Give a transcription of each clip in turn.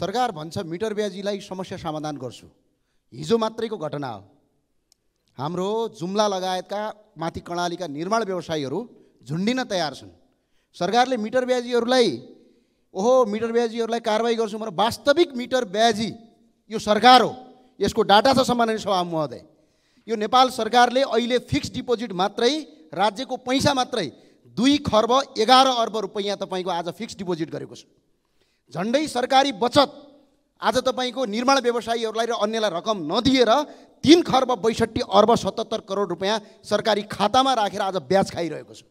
सरकार भन्छ मिटर ब्याजीलाई समस्या समाधान गर्छु हिजो मात्रैको घटना हो हाम्रो जुम्ला लगायतका माथि कर्णालीका निर्माण व्यवसायीहरू झुन्डिन तयार छन् सरकारले मिटर ब्याजीहरूलाई ओहो मिटर ब्याजीहरूलाई कारवाही गर्छु भनेर वास्तविक मिटर ब्याजी यो सरकार हो यसको डाटा छ सम्माननीय सभा महोदय यो नेपाल सरकारले अहिले फिक्स डिपोजिट मात्रै राज्यको पैसा मात्रै दुई खर्ब एघार अर्ब रुपैयाँ तपाईँको आज फिक्स डिपोजिट गरेको छ झन्डै सरकारी बचत आज तपाईँको निर्माण व्यवसायीहरूलाई र अन्यलाई रकम नदिएर तिन खर्ब बैसठी अर्ब सतहत्तर करोड रुपियाँ सरकारी खातामा राखेर आज ब्याज खाइरहेको छ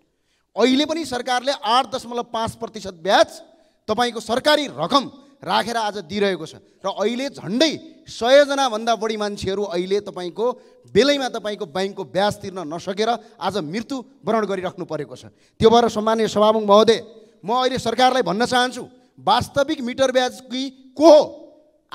अहिले पनि सरकारले आठ दशमलव पाँच प्रतिशत ब्याज तपाईँको सरकारी रकम राखेर आज दिइरहेको छ र अहिले झन्डै सयजनाभन्दा बढी मान्छेहरू अहिले तपाईँको बेलैमा तपाईँको ब्याङ्कको ब्याज तिर्न नसकेर आज मृत्युवरण गरिराख्नु परेको छ त्यो भएर सम्मान्य सभामुख महोदय म अहिले सरकारलाई भन्न चाहन्छु वास्तविक मिटर ब्याज कि को हो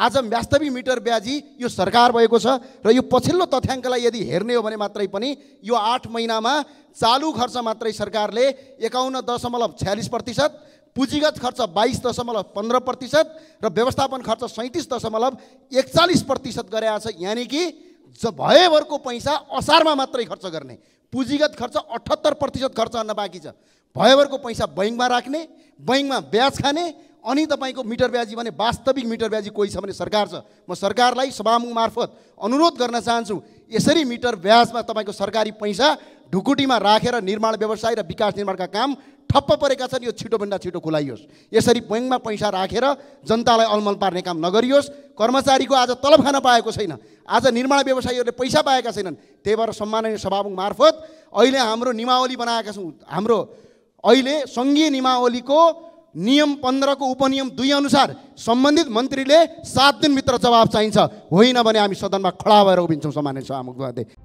आज वास्तविक मिटर ब्याजी यो सरकार भएको छ र यो पछिल्लो तथ्याङ्कलाई यदि हेर्ने हो भने मात्रै पनि यो आठ महिनामा चालु खर्च मात्रै सरकारले एकाउन्न दशमलव छ्यालिस प्रतिशत पुँजीगत खर्च बाइस दशमलव पन्ध्र प्रतिशत र व्यवस्थापन खर्च सैँतिस दशमलव एकचालिस प्रतिशत गरेका छ यानि कि ज भएभरको पैसा असारमा मात्रै खर्च गर्ने पुँजीगत खर्च अठहत्तर प्रतिशत खर्च गर्न बाँकी छ भएभरको पैसा बैङ्कमा राख्ने बैङ्कमा ब्याज खाने अनि तपाईँको मिटर ब्याजी भने वास्तविक मिटर ब्याजी कोही छ भने सरकार छ म सरकारलाई सभामुख मार्फत अनुरोध गर्न चाहन्छु यसरी मिटर ब्याजमा तपाईँको सरकारी पैसा ढुकुटीमा राखेर निर्माण व्यवसाय र विकास निर्माणका काम ठप्प परेका छन् यो छिटोभन्दा छिटो खुलाइयोस् यसरी ब्याङ्कमा पैसा राखेर जनतालाई अलमल पार्ने काम नगरियोस् कर्मचारीको आज तलब खान पाएको छैन आज निर्माण व्यवसायीहरूले पैसा पाएका छैनन् त्यही भएर सम्माननीय सभामुख मार्फत अहिले हाम्रो निमावली बनाएका छौँ हाम्रो अहिले सङ्घीय निमावलीको नियम पन्ध्रको उपनियम दुई अनुसार सम्बन्धित मन्त्रीले सात दिनभित्र जवाब चाहिन्छ होइन भने हामी सदनमा खडा भएर उभिन्छौँ सामान्य सभामुखवादे